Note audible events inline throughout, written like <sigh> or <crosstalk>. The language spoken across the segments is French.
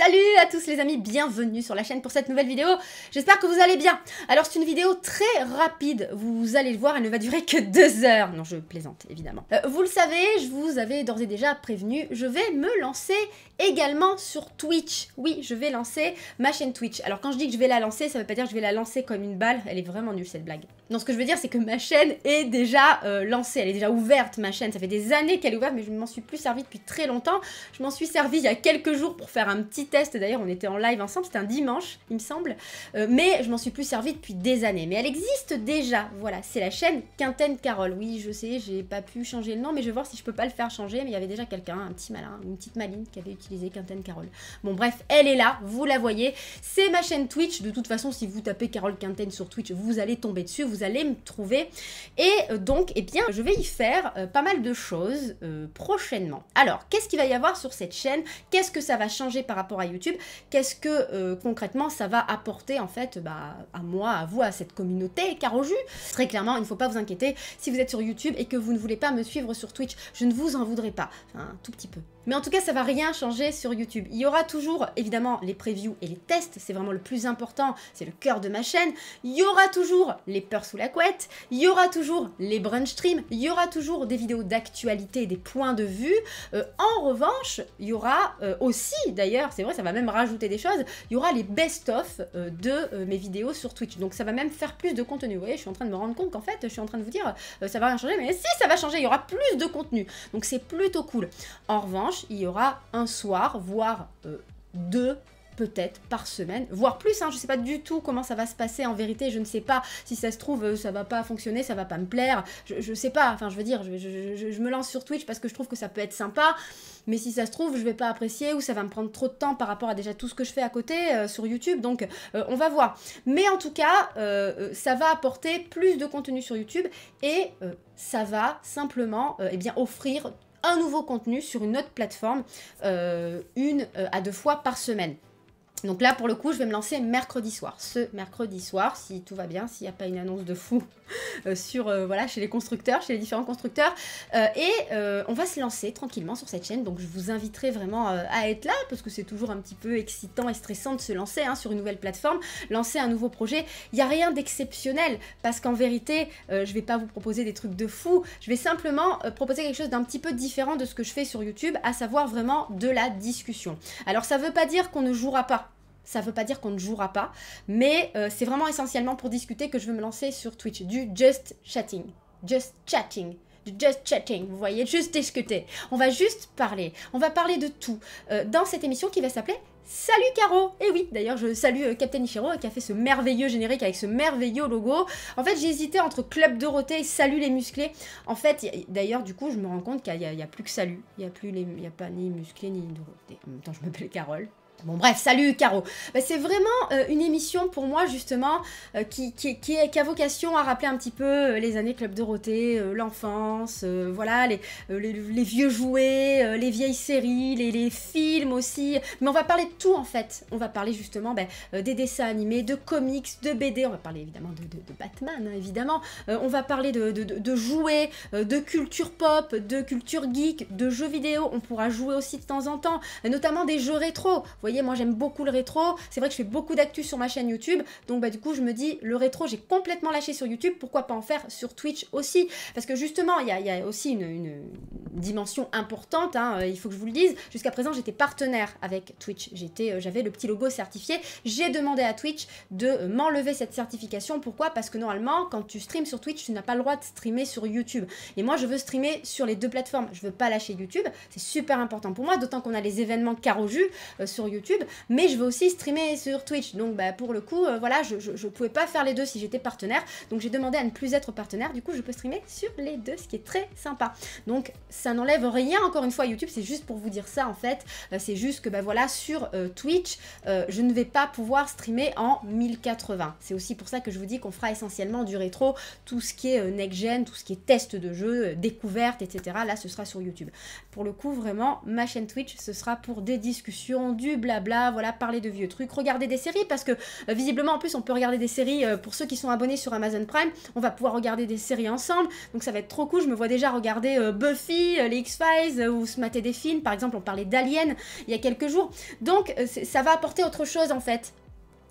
Salut à tous les amis, bienvenue sur la chaîne pour cette nouvelle vidéo. J'espère que vous allez bien. Alors c'est une vidéo très rapide, vous allez le voir, elle ne va durer que deux heures. Non, je plaisante évidemment. Euh, vous le savez, je vous avais d'ores et déjà prévenu, je vais me lancer également sur Twitch. Oui, je vais lancer ma chaîne Twitch. Alors quand je dis que je vais la lancer, ça ne veut pas dire que je vais la lancer comme une balle, elle est vraiment nulle cette blague. Non, ce que je veux dire c'est que ma chaîne est déjà euh, lancée, elle est déjà ouverte ma chaîne. Ça fait des années qu'elle est ouverte mais je ne m'en suis plus servie depuis très longtemps. Je m'en suis servie il y a quelques jours pour faire un petit test, d'ailleurs on était en live ensemble, c'était un dimanche il me semble, euh, mais je m'en suis plus servie depuis des années. Mais elle existe déjà, voilà, c'est la chaîne Quintaine Carole. Oui, je sais, j'ai pas pu changer le nom, mais je vais voir si je peux pas le faire changer, mais il y avait déjà quelqu'un, un petit malin, une petite maline qui avait utilisé Quintaine Carole. Bon bref, elle est là, vous la voyez, c'est ma chaîne Twitch, de toute façon si vous tapez Carole Quintaine sur Twitch, vous allez tomber dessus, vous allez me trouver. Et euh, donc, eh bien, je vais y faire euh, pas mal de choses prochainement. Alors, qu'est-ce qu'il va y avoir sur cette chaîne Qu'est-ce que ça va changer par rapport YouTube, qu'est-ce que euh, concrètement ça va apporter en fait bah, à moi, à vous, à cette communauté car au jus Très clairement, il ne faut pas vous inquiéter si vous êtes sur YouTube et que vous ne voulez pas me suivre sur Twitch, je ne vous en voudrais pas, un hein, tout petit peu. Mais en tout cas, ça va rien changer sur YouTube. Il y aura toujours, évidemment, les previews et les tests. C'est vraiment le plus important. C'est le cœur de ma chaîne. Il y aura toujours les peurs sous la couette. Il y aura toujours les brunch streams. Il y aura toujours des vidéos d'actualité, des points de vue. Euh, en revanche, il y aura euh, aussi, d'ailleurs, c'est vrai, ça va même rajouter des choses. Il y aura les best-of euh, de mes vidéos sur Twitch. Donc ça va même faire plus de contenu. Vous voyez, je suis en train de me rendre compte qu'en fait, je suis en train de vous dire, ça va rien changer. Mais si, ça va changer. Il y aura plus de contenu. Donc c'est plutôt cool. En revanche, il y aura un soir, voire euh, deux peut-être par semaine, voire plus. Hein. je ne sais pas du tout comment ça va se passer en vérité. Je ne sais pas si ça se trouve, euh, ça va pas fonctionner, ça va pas me plaire. Je ne sais pas. Enfin, je veux dire, je, me lance sur Twitch parce que je trouve que ça peut être sympa. Mais si ça se trouve, je vais pas apprécier ou ça va me prendre trop de temps par rapport à déjà tout ce que je fais à côté euh, sur YouTube. Donc, on va voir. Mais en tout cas, ça va apporter plus de contenu sur YouTube et ça va simplement, eh bien, offrir un nouveau contenu sur une autre plateforme euh, une euh, à deux fois par semaine. Donc là, pour le coup, je vais me lancer mercredi soir. Ce mercredi soir, si tout va bien, s'il n'y a pas une annonce de fou <laughs> euh, sur euh, voilà chez les constructeurs, chez les différents constructeurs, euh, et on va se lancer tranquillement sur cette chaîne. Donc je vous inviterai vraiment à être là parce que c'est toujours un petit peu excitant et stressant de se lancer hein, sur une nouvelle plateforme, lancer un nouveau projet. Il n'y a rien d'exceptionnel parce qu'en vérité, je ne vais pas vous proposer des trucs de fou. Je vais simplement proposer quelque chose d'un petit peu différent de ce que je fais sur YouTube, à savoir vraiment de la discussion. Alors ça ne veut pas dire qu'on ne jouera pas ça ne veut pas dire qu'on ne jouera pas, mais euh, c'est vraiment essentiellement pour discuter que je veux me lancer sur Twitch, du just chatting. Just chatting du just chatting, vous voyez, juste discuter. On va juste parler. On va parler de tout euh, dans cette émission qui va s'appeler Salut Caro Et eh oui, d'ailleurs, je salue euh, Captain Ichiro qui a fait ce merveilleux générique avec ce merveilleux logo. En fait, j'hésitais entre Club Dorothée et Salut les musclés. En fait, d'ailleurs, du coup, je me rends compte qu'il n'y a, a, plus que Salut. Il n'y a plus il y a pas ni musclés ni Dorothée. En même temps, je m'appelle Carole. Bon bref, salut Caro. Ben, c'est vraiment euh, une émission pour moi justement euh, qui, a vocation à rappeler un petit peu euh, les années Club Dorothée, l'enfance, voilà, les, vieux jouets, les vieilles séries, les, films aussi. Mais on va parler de tout en fait. On va parler justement ben, des dessins animés, de comics, de BD. On va parler évidemment de, Batman, hein, évidemment. on va parler de, jouets, de culture pop, de culture geek, de jeux vidéo. On pourra jouer aussi de temps en temps, notamment des jeux rétro voyez, moi j'aime beaucoup le rétro. C'est vrai que je fais beaucoup d'actu sur ma chaîne YouTube. Donc bah du coup, je me dis, le rétro, j'ai complètement lâché sur YouTube. Pourquoi pas en faire sur Twitch aussi Parce que justement, il y, a, aussi une, dimension importante, hein, euh, il faut que je vous le dise. Jusqu'à présent, j'étais partenaire avec Twitch. Euh, j'avais le petit logo certifié. J'ai demandé à Twitch de euh, m'enlever cette certification. Pourquoi Parce que normalement, quand tu streams sur Twitch, tu n'as pas le droit de streamer sur YouTube. Et moi, je veux streamer sur les deux plateformes. Je veux pas lâcher YouTube. C'est super important pour moi, d'autant qu'on a les événements carreau jus sur YouTube mais je veux aussi streamer sur Twitch. Donc bah, pour le coup, euh, voilà, je, ne pouvais pas faire les deux si j'étais partenaire. Donc j'ai demandé à ne plus être partenaire. Du coup, je peux streamer sur les deux, ce qui est très sympa. Donc ça n'enlève rien, encore une fois, YouTube, c'est juste pour vous dire ça en fait. Euh, c'est juste que bah voilà, sur euh, Twitch, je ne vais pas pouvoir streamer en 1080. C'est aussi pour ça que je vous dis qu'on fera essentiellement du rétro, tout ce qui est next-gen, tout ce qui est test de jeu, découverte, etc. Là, ce sera sur YouTube. Pour le coup, vraiment, ma chaîne Twitch, ce sera pour des discussions, du blabla blabla, voilà, parler de vieux trucs, regarder des séries, parce que euh, visiblement, en plus, on peut regarder des séries euh, pour ceux qui sont abonnés sur Amazon Prime, on va pouvoir regarder des séries ensemble, donc ça va être trop cool. Je me vois déjà regarder euh, Buffy, les X-Files, ou se mater des films, par exemple, on parlait d'Alien il y a quelques jours, donc ça va apporter autre chose en fait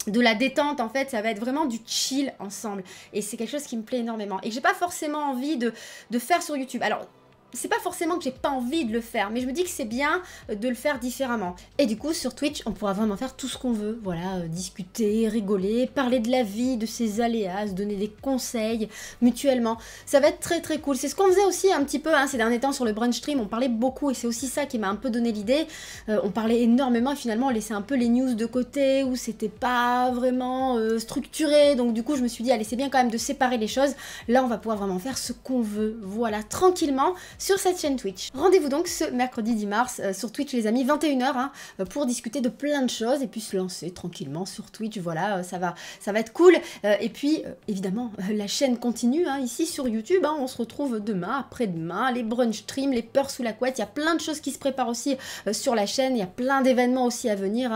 de la détente en fait, ça va être vraiment du chill ensemble. Et c'est quelque chose qui me plaît énormément et que j'ai pas forcément envie de, faire sur YouTube. Alors c'est pas forcément que j'ai pas envie de le faire, mais je me dis que c'est bien euh, de le faire différemment. Et du coup, sur Twitch, on pourra vraiment faire tout ce qu'on veut. Voilà, euh, discuter, rigoler, parler de la vie, de ses aléas, donner des conseils mutuellement. Ça va être très très cool. C'est ce qu'on faisait aussi un petit peu hein, ces derniers temps sur le brunch stream. On parlait beaucoup et c'est aussi ça qui m'a un peu donné l'idée. Euh, on parlait énormément et finalement on laissait un peu les news de côté où c'était pas vraiment structuré. Donc du coup, je me suis dit, allez, c'est bien quand même de séparer les choses. Là, on va pouvoir vraiment faire ce qu'on veut. Voilà, tranquillement sur cette chaîne Twitch. Rendez-vous donc ce mercredi 10 mars euh, sur Twitch les amis, 21h, hein, euh, pour discuter de plein de choses et puis se lancer tranquillement sur Twitch. Voilà, euh, ça, va, ça va être cool. et puis, évidemment, la chaîne continue hein, ici sur YouTube. Hein. on se retrouve demain, après-demain, les brunch streams, les peurs sous la couette. Il y a plein de choses qui se préparent aussi sur la chaîne. Il y a plein d'événements aussi à venir,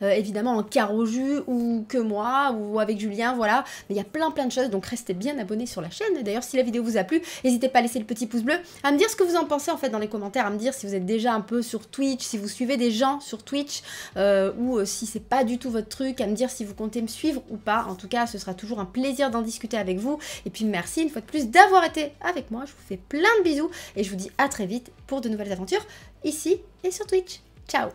évidemment en carreau jus ou que moi ou avec Julien, voilà. Mais il y a plein plein de choses, donc restez bien abonnés sur la chaîne. D'ailleurs, si la vidéo vous a plu, n'hésitez pas à laisser le petit pouce bleu, me dire ce que vous en pensez en fait dans les commentaires, à me dire si vous êtes déjà un peu sur Twitch, si vous suivez des gens sur Twitch euh, ou euh, si c'est pas du tout votre truc, à me dire si vous comptez me suivre ou pas. En tout cas, ce sera toujours un plaisir d'en discuter avec vous. Et puis merci une fois de plus d'avoir été avec moi. Je vous fais plein de bisous et je vous dis à très vite pour de nouvelles aventures ici et sur Twitch. Ciao